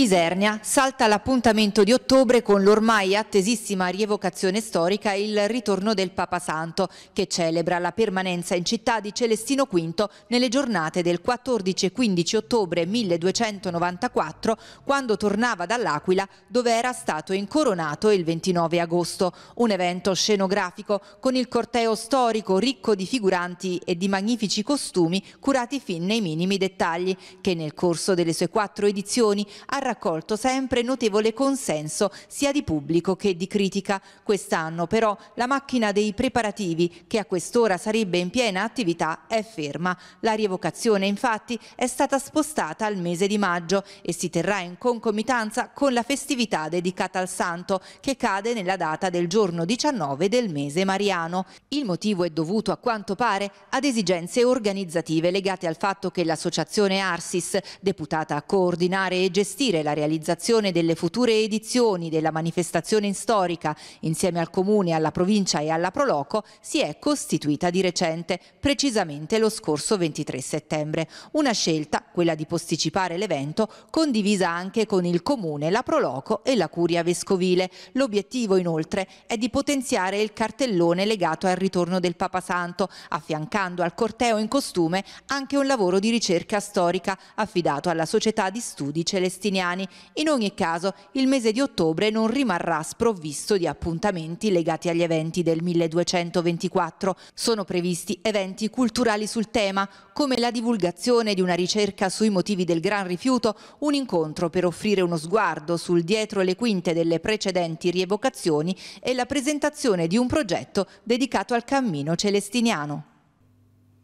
Isernia salta l'appuntamento di ottobre con l'ormai attesissima rievocazione storica e il ritorno del Papa Santo, che celebra la permanenza in città di Celestino V nelle giornate del 14 e 15 ottobre 1294, quando tornava dall'Aquila, dove era stato incoronato il 29 agosto. Un evento scenografico con il corteo storico ricco di figuranti e di magnifici costumi curati fin nei minimi dettagli, che nel corso delle sue quattro edizioni ha raccolto sempre notevole consenso sia di pubblico che di critica. Quest'anno però la macchina dei preparativi, che a quest'ora sarebbe in piena attività, è ferma. La rievocazione infatti è stata spostata al mese di maggio e si terrà in concomitanza con la festività dedicata al santo, che cade nella data del giorno 19 del mese mariano. Il motivo è dovuto a quanto pare ad esigenze organizzative legate al fatto che l'associazione Arsis, deputata a coordinare e gestire garantire la realizzazione delle future edizioni della manifestazione storica insieme al Comune, alla Provincia e alla Proloco si è costituita di recente, precisamente lo scorso 23 settembre. Una scelta, quella di posticipare l'evento, condivisa anche con il Comune, la Proloco e la Curia Vescovile. L'obiettivo inoltre è di potenziare il cartellone legato al ritorno del Papa Santo, affiancando al corteo in costume anche un lavoro di ricerca storica affidato alla Società di Studi Celestiniani italiani. In ogni caso, il mese di ottobre non rimarrà sprovvisto di appuntamenti legati agli eventi del 1224. Sono previsti eventi culturali sul tema, come la divulgazione di una ricerca sui motivi del gran rifiuto, un incontro per offrire uno sguardo sul dietro le quinte delle precedenti rievocazioni e la presentazione di un progetto dedicato al cammino celestiniano.